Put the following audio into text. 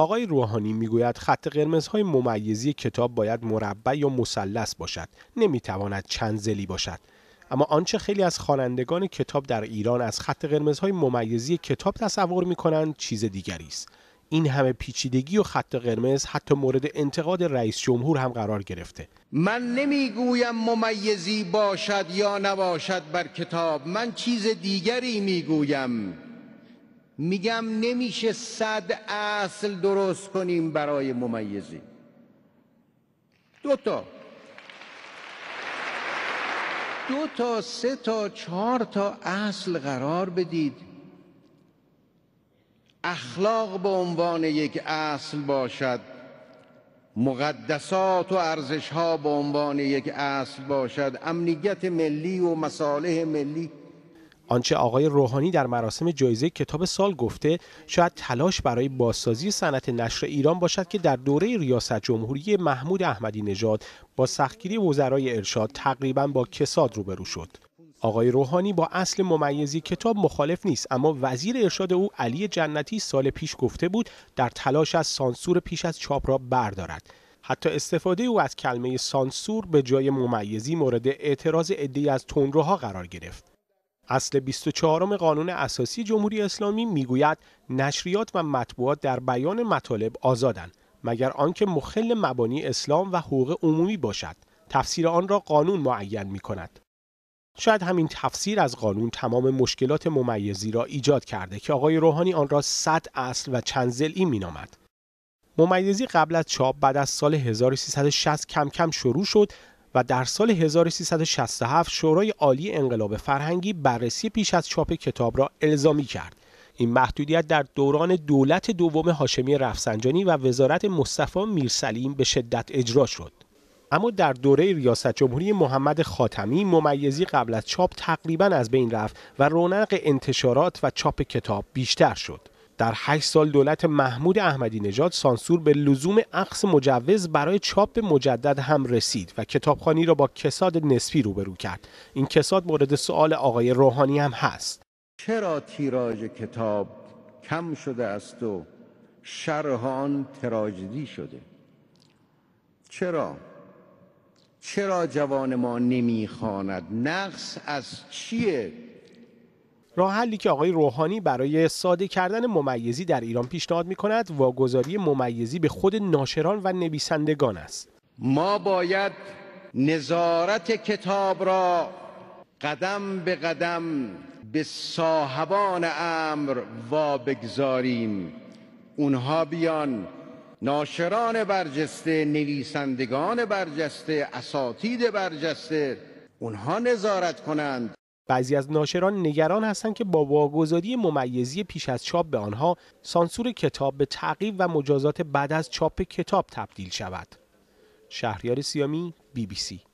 آقای روحانی میگوید خط قرمزهای ممیزی کتاب باید مربع یا مثلث باشد نمیتواند زلی باشد اما آنچه خیلی از خوانندگان کتاب در ایران از خط قرمزهای ممیزی کتاب تصور میکنند چیز دیگری است این همه پیچیدگی و خط قرمز حتی مورد انتقاد رئیس جمهور هم قرار گرفته من نمیگویم ممیزی باشد یا نباشد بر کتاب من چیز دیگری میگویم میگم نمیشه صد اصل درست کنیم برای ممیزی دو تا دو تا سه تا چهار تا اصل قرار بدید اخلاق به عنوان یک اصل باشد مقدسات و ارزش ها به عنوان یک اصل باشد امنیت ملی و مصالح ملی آنچه آقای روحانی در مراسم جایزه کتاب سال گفته شاید تلاش برای بازسازی صنعت نشر ایران باشد که در دوره ریاست جمهوری محمود احمدی نژاد با سختگیری وزرای ارشاد تقریبا با کساد روبرو شد آقای روحانی با اصل ممیزی کتاب مخالف نیست اما وزیر ارشاد او علی جنتی سال پیش گفته بود در تلاش از سانسور پیش از چاپ را بردارد حتی استفاده او از کلمه سانسور به جای ممیزی مورد اعتراض عدهای از تندروها قرار گرفت اصل 24 قانون اساسی جمهوری اسلامی میگوید نشریات و مطبوعات در بیان مطالب آزادند مگر آنکه مخل مبانی اسلام و حقوق عمومی باشد تفسیر آن را قانون معین می کند. شاید همین تفسیر از قانون تمام مشکلات ممیزی را ایجاد کرده که آقای روحانی آن را صد اصل و چند زلی می نامد. ممیزی قبل از چاپ بعد از سال 1360 کم کم شروع شد و در سال 1367 شورای عالی انقلاب فرهنگی بررسی پیش از چاپ کتاب را الزامی کرد. این محدودیت در دوران دولت دوم هاشمی رفسنجانی و وزارت مصطفی میرسلیم به شدت اجرا شد. اما در دوره ریاست جمهوری محمد خاتمی ممیزی قبل از چاپ تقریبا از بین رفت و رونق انتشارات و چاپ کتاب بیشتر شد. در 8 سال دولت محمود احمدی نژاد سانسور به لزوم عقص مجوز برای چاپ مجدد هم رسید و کتابخانی را با کساد نسبی روبرو کرد این کساد مورد سوال آقای روحانی هم هست چرا تیراژ کتاب کم شده است و شرح آن تراژدی شده چرا چرا جوان ما نمیخواند نقص از چیه راه حلی که آقای روحانی برای ساده کردن ممیزی در ایران پیشنهاد می کند واگذاری ممیزی به خود ناشران و نویسندگان است ما باید نظارت کتاب را قدم به قدم به صاحبان امر وا بگذاریم اونها بیان ناشران برجسته نویسندگان برجسته اساتید برجسته اونها نظارت کنند بعضی از ناشران نگران هستند که با واگذاری ممیزی پیش از چاپ به آنها سانسور کتاب به تعقیب و مجازات بعد از چاپ کتاب تبدیل شود. شهریار سیامی بی بی سی